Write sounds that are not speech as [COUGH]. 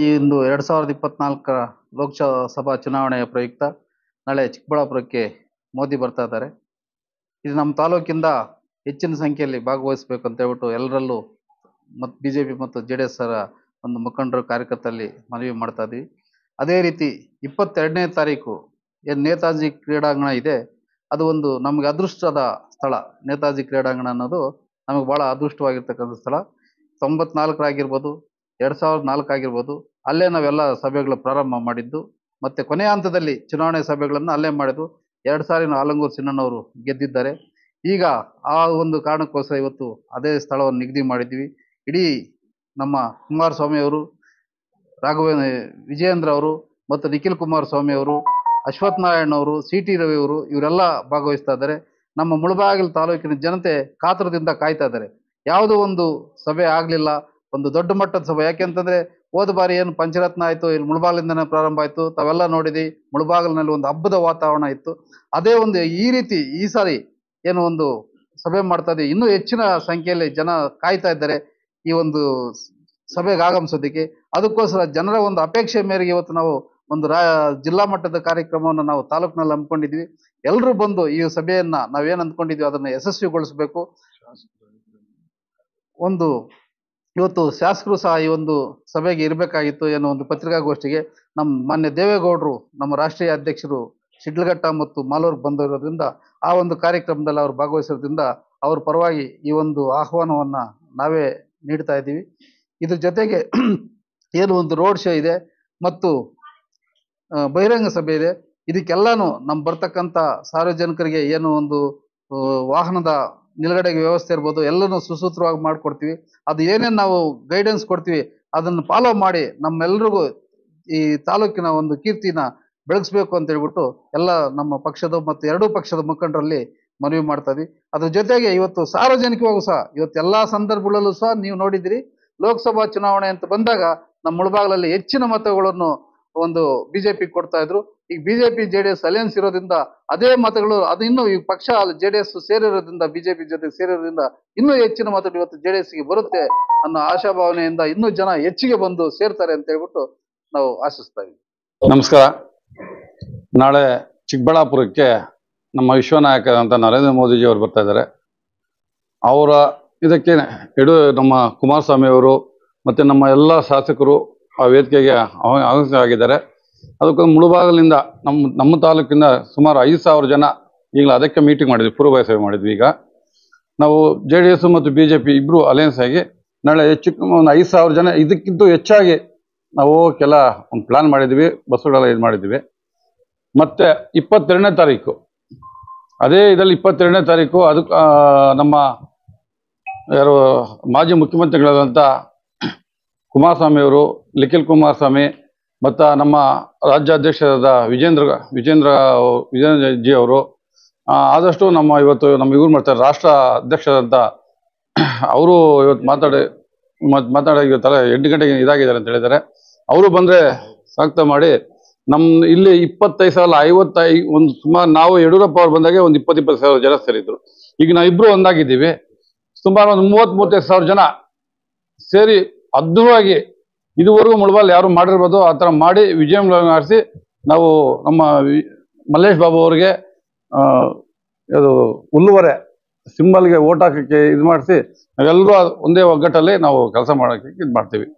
ಈ ಒಂದು ಎರಡು ಸಾವಿರದ ಇಪ್ಪತ್ನಾಲ್ಕರ ಲೋಕಸಭಾ ಚುನಾವಣೆಯ ಪ್ರಯುಕ್ತ ನಾಳೆ ಚಿಕ್ಕಬಳ್ಳಾಪುರಕ್ಕೆ ಮೋದಿ ಬರ್ತಾ ಇದ್ದಾರೆ ಇದು ನಮ್ಮ ತಾಲೂಕಿಂದ ಹೆಚ್ಚಿನ ಸಂಖ್ಯೆಯಲ್ಲಿ ಭಾಗವಹಿಸಬೇಕು ಅಂತ ಹೇಳ್ಬಿಟ್ಟು ಎಲ್ಲರಲ್ಲೂ ಮತ್ತು ಬಿ ಜೆ ಪಿ ಮತ್ತು ಜೆ ಡಿ ಎಸ್ ಒಂದು ಮುಖಂಡರು ಕಾರ್ಯಕರ್ತರಲ್ಲಿ ಮನವಿ ಮಾಡ್ತಾ ಇದ್ವಿ ಅದೇ ರೀತಿ ಇಪ್ಪತ್ತೆರಡನೇ ತಾರೀಕು ಏನು ನೇತಾಜಿ ಕ್ರೀಡಾಂಗಣ ಇದೆ ಅದು ಒಂದು ನಮಗೆ ಅದೃಷ್ಟದ ಸ್ಥಳ ನೇತಾಜಿ ಕ್ರೀಡಾಂಗಣ ಅನ್ನೋದು ನಮಗೆ ಭಾಳ ಅದೃಷ್ಟವಾಗಿರ್ತಕ್ಕಂಥ ಸ್ಥಳ ತೊಂಬತ್ನಾಲ್ಕರಾಗಿರ್ಬೋದು ಎರಡು ಸಾವಿರದ ನಾಲ್ಕು ಆಗಿರ್ಬೋದು ಅಲ್ಲೇ ನಾವೆಲ್ಲ ಸಭೆಗಳು ಪ್ರಾರಂಭ ಮಾಡಿದ್ದು ಮತ್ತೆ ಕೊನೆಯ ಹಂತದಲ್ಲಿ ಚುನಾವಣೆ ಸಭೆಗಳನ್ನು ಅಲ್ಲೇ ಮಾಡಿದ್ದು ಎರಡು ಸಾರಿನ ಆಲಂಗೂರು ಸಿನ್ನಣ್ಣವರು ಗೆದ್ದಿದ್ದಾರೆ ಈಗ ಆ ಒಂದು ಕಾರಣಕ್ಕೋಸ್ಕರ ಇವತ್ತು ಅದೇ ಸ್ಥಳವನ್ನು ನಿಗದಿ ಮಾಡಿದ್ವಿ ಇಡೀ ನಮ್ಮ ಅವರು ರಾಘವೇಂದ್ರ ವಿಜಯೇಂದ್ರ ಅವರು ಮತ್ತು ನಿಖಿಲ್ ಕುಮಾರಸ್ವಾಮಿ ಅವರು ಅಶ್ವಥ್ ನಾರಾಯಣ್ ಅವರು ಸಿ ಟಿ ರವಿ ಅವರು ಇವರೆಲ್ಲ ಭಾಗವಹಿಸ್ತಾ ಇದ್ದಾರೆ ನಮ್ಮ ಮುಳಬಾಗಿಲು ತಾಲೂಕಿನ ಜನತೆ ಕಾತುರದಿಂದ ಕಾಯ್ತಾ ಇದ್ದಾರೆ ಯಾವುದೋ ಒಂದು ಸಭೆ ಆಗಲಿಲ್ಲ ಒಂದು ದೊಡ್ಡ ಮಟ್ಟದ ಸಭೆ ಯಾಕೆಂತಂದ್ರೆ ಹೋದ ಬಾರಿ ಏನು ಪಂಚರತ್ನ ಆಯಿತು ಇಲ್ಲಿ ಮುಳಬಾಗಲಿಂದನೇ ಪ್ರಾರಂಭ ಆಯಿತು ತಾವೆಲ್ಲ ನೋಡಿದಿ ಮುಳಬಾಗಿಲಿನಲ್ಲಿ ಒಂದು ಹಬ್ಬದ ವಾತಾವರಣ ಇತ್ತು ಅದೇ ಒಂದು ಈ ರೀತಿ ಈ ಸಾರಿ ಏನು ಒಂದು ಸಭೆ ಮಾಡ್ತಾ ಇದ್ದೀವಿ ಇನ್ನೂ ಹೆಚ್ಚಿನ ಸಂಖ್ಯೆಯಲ್ಲಿ ಜನ ಕಾಯ್ತಾ ಇದ್ದಾರೆ ಈ ಒಂದು ಸಭೆಗೆ ಆಗಮಿಸೋದಕ್ಕೆ ಅದಕ್ಕೋಸ್ಕರ ಜನರ ಒಂದು ಅಪೇಕ್ಷೆ ಮೇರೆಗೆ ಇವತ್ತು ನಾವು ಒಂದು ರಾ ಜಿಲ್ಲಾ ಮಟ್ಟದ ಕಾರ್ಯಕ್ರಮವನ್ನು ನಾವು ತಾಲೂಕಿನಲ್ಲಿ ಹಮ್ಮಿಕೊಂಡಿದ್ವಿ ಎಲ್ಲರೂ ಬಂದು ಈ ಸಭೆಯನ್ನ ನಾವೇನು ಅಂದ್ಕೊಂಡಿದ್ವಿ ಅದನ್ನ ಯಶಸ್ವಿಗೊಳಿಸಬೇಕು ಒಂದು ಇವತ್ತು ಶಾಸಕರು ಸಹ ಈ ಒಂದು ಸಭೆಗೆ ಇರಬೇಕಾಗಿತ್ತು ಏನೋ ಒಂದು ಪತ್ರಿಕಾಗೋಷ್ಠಿಗೆ ನಮ್ಮ ಮಾನ್ಯ ದೇವೇಗೌಡರು ನಮ್ಮ ರಾಷ್ಟ್ರೀಯ ಅಧ್ಯಕ್ಷರು ಶಿಡ್ಲಘಟ್ಟ ಮತ್ತು ಮಾಲೂರು ಬಂದಿರೋದ್ರಿಂದ ಆ ಒಂದು ಕಾರ್ಯಕ್ರಮದಲ್ಲಿ ಅವರು ಭಾಗವಹಿಸಿರೋದ್ರಿಂದ ಅವ್ರ ಪರವಾಗಿ ಈ ಒಂದು ಆಹ್ವಾನವನ್ನು ನಾವೇ ನೀಡ್ತಾ ಇದ್ದೀವಿ ಇದ್ರ ಜೊತೆಗೆ [CLEARS THROAT] ಏನು ಒಂದು ರೋಡ್ ಶೋ ಇದೆ ಮತ್ತು ಬಹಿರಂಗ ಸಭೆ ಇದೆ ಇದಕ್ಕೆಲ್ಲಾನು ನಮ್ಮ ಬರ್ತಕ್ಕಂಥ ಸಾರ್ವಜನಿಕರಿಗೆ ಏನು ಒಂದು ವಾಹನದ ನಿಲುಗಡೆಗೆ ವ್ಯವಸ್ಥೆ ಇರ್ಬೋದು ಎಲ್ಲನೂ ಸುಸೂತ್ರವಾಗಿ ಮಾಡಿಕೊಡ್ತೀವಿ ಅದು ಏನೇನು ನಾವು ಗೈಡೆನ್ಸ್ ಕೊಡ್ತೀವಿ ಅದನ್ನು ಫಾಲೋ ಮಾಡಿ ನಮ್ಮೆಲ್ರಿಗೂ ಈ ತಾಲೂಕಿನ ಒಂದು ಕೀರ್ತಿನ ಬೆಳೆಸಬೇಕು ಅಂತ ಹೇಳ್ಬಿಟ್ಟು ಎಲ್ಲ ನಮ್ಮ ಪಕ್ಷದ ಮತ್ತು ಎರಡೂ ಪಕ್ಷದ ಮುಖಂಡರಲ್ಲಿ ಮನವಿ ಮಾಡ್ತಾ ಇದ್ವಿ ಅದ್ರ ಜೊತೆಗೆ ಇವತ್ತು ಸಾರ್ವಜನಿಕವಾಗೂ ಸಹ ಇವತ್ತು ಎಲ್ಲ ಸಂದರ್ಭಗಳಲ್ಲೂ ಸಹ ನೀವು ನೋಡಿದಿರಿ ಲೋಕಸಭಾ ಚುನಾವಣೆ ಅಂತ ಬಂದಾಗ ನಮ್ಮ ಮುಳಬಾಗ್ಲಲ್ಲಿ ಹೆಚ್ಚಿನ ಮತಗಳನ್ನು ಒಂದು ಬಿಜೆಪಿ ಕೊಡ್ತಾ ಇದ್ರು ಈಗ ಬಿಜೆಪಿ ಜೆಡಿಎಸ್ ಅಲಯನ್ಸ್ ಇರೋದ್ರಿಂದ ಅದೇ ಮತಗಳು ಅದು ಇನ್ನೂ ಈ ಪಕ್ಷ ಜೆಡಿಎಸ್ ಸೇರಿರೋದ್ರಿಂದ ಬಿಜೆಪಿ ಜೊತೆ ಸೇರಿರೋದ್ರಿಂದ ಇನ್ನೂ ಹೆಚ್ಚಿನ ಮತಗಳು ಇವತ್ತು ಗೆ ಬರುತ್ತೆ ಅನ್ನೋ ಆಶಾಭಾವನೆಯಿಂದ ಇನ್ನೂ ಜನ ಹೆಚ್ಚಿಗೆ ಬಂದು ಸೇರ್ತಾರೆ ಅಂತ ಹೇಳ್ಬಿಟ್ಟು ನಾವು ಆಶಿಸ್ತಾ ಇದ್ದೀವಿ ನಮಸ್ಕಾರ ನಾಳೆ ಚಿಕ್ಕಬಳ್ಳಾಪುರಕ್ಕೆ ನಮ್ಮ ಅಂತ ನರೇಂದ್ರ ಮೋದಿಜಿ ಅವರು ಬರ್ತಾ ಇದ್ದಾರೆ ಅವರ ಇದಕ್ಕೆ ಎಡು ನಮ್ಮ ಕುಮಾರಸ್ವಾಮಿ ಅವರು ಮತ್ತೆ ನಮ್ಮ ಎಲ್ಲ ಶಾಸಕರು ಆ ವೇದಿಕೆಗೆ ಆಗಿದ್ದಾರೆ ಅದಕ್ಕೊಂದು ಮುಳುಭಾಗಲಿಂದ ನಮ್ಮ ನಮ್ಮ ತಾಲೂಕಿಂದ ಸುಮಾರು ಐದು ಸಾವಿರ ಜನ ಈಗಲೂ ಅದಕ್ಕೆ ಮೀಟಿಂಗ್ ಮಾಡಿದ್ವಿ ಪೂರ್ವ ಸೇವೆ ಮಾಡಿದ್ವಿ ಈಗ ನಾವು ಜೆ ಡಿ ಎಸ್ ಮತ್ತು ಬಿ ಜೆ ಪಿ ಇಬ್ಬರು ಅಲೈನ್ಸ್ ಆಗಿ ನಾಳೆ ಹೆಚ್ಚು ಒಂದು ಐದು ಸಾವಿರ ಜನ ಇದಕ್ಕಿಂತ ಹೆಚ್ಚಾಗಿ ನಾವು ಕೆಲ ಒಂದು ಪ್ಲಾನ್ ಮಾಡಿದ್ವಿ ಬಸ್ಸುಗಳೆಲ್ಲ ಇದು ಮಾಡಿದ್ವಿ ಮತ್ತು ಇಪ್ಪತ್ತೆರಡನೇ ತಾರೀಕು ಅದೇ ಇದರಲ್ಲಿ ಇಪ್ಪತ್ತೆರಡನೇ ತಾರೀಕು ಅದು ನಮ್ಮ ಯಾರು ಮಾಜಿ ಮುಖ್ಯಮಂತ್ರಿಗಳಾದಂಥ ಕುಮಾರಸ್ವಾಮಿಯವರು ನಿಖಿಲ್ ಕುಮಾರಸ್ವಾಮಿ ಮತ್ತು ನಮ್ಮ ರಾಜ್ಯಾಧ್ಯಕ್ಷರಾದ ವಿಜೇಂದ್ರ ವಿಜೇಂದ್ರ ವಿಜೇಂದ್ರ ಜಿ ಅವರು ಆದಷ್ಟು ನಮ್ಮ ಇವತ್ತು ನಮ್ಮ ಇವ್ರು ಮಾಡ್ತಾರೆ ರಾಷ್ಟ್ರ ಅಧ್ಯಕ್ಷರಂತ ಅವರು ಇವತ್ತು ಮಾತಾಡಿ ಮತ್ತು ಮಾತಾಡಿ ತಲೆ ಎಂಟು ಗಂಟೆಗೆ ಇದಾಗಿದ್ದಾರೆ ಅಂತ ಹೇಳಿದ್ದಾರೆ ಅವರು ಬಂದರೆ ಸಾಕ್ತ ಮಾಡಿ ನಮ್ಮ ಇಲ್ಲಿ ಇಪ್ಪತ್ತೈದು ಸಾವಿರ ಐವತ್ತೈ ಒಂದು ಸುಮಾರು ನಾವು ಯಡಿಯೂರಪ್ಪ ಅವ್ರು ಬಂದಾಗ ಒಂದು ಇಪ್ಪತ್ತು ಇಪ್ಪತ್ತು ಸಾವಿರ ಜನ ಸೇರಿದ್ರು ಈಗ ನಾವು ಇಬ್ಬರು ಒಂದಾಗಿದ್ದೀವಿ ಸುಮಾರು ಒಂದು ಮೂವತ್ತ್ ಮೂವತ್ತೈದು ಸಾವಿರ ಜನ ಸೇರಿ ಅದ್ಭುತವಾಗಿ ಇದುವರೆಗೂ ಮುಳಬಾಲ್ ಯಾರು ಮಾಡಿರ್ಬೋದು ಆ ಥರ ಮಾಡಿ ವಿಜಯ ಮಾಡಿಸಿ ನಾವು ನಮ್ಮ ಮಲ್ಲೇಶ್ ಬಾಬು ಅವರಿಗೆ ಅದು ಹುಲ್ಲುವರೆ ಸಿಂಬಲ್ಗೆ ಓಟ್ ಹಾಕಕ್ಕೆ ಇದು ಮಾಡಿಸಿ ನಾವೆಲ್ಲರೂ ಒಂದೇ ಒಗ್ಗಟ್ಟಲ್ಲಿ ನಾವು ಕೆಲಸ ಮಾಡೋಕ್ಕೆ ಇದು ಮಾಡ್ತೀವಿ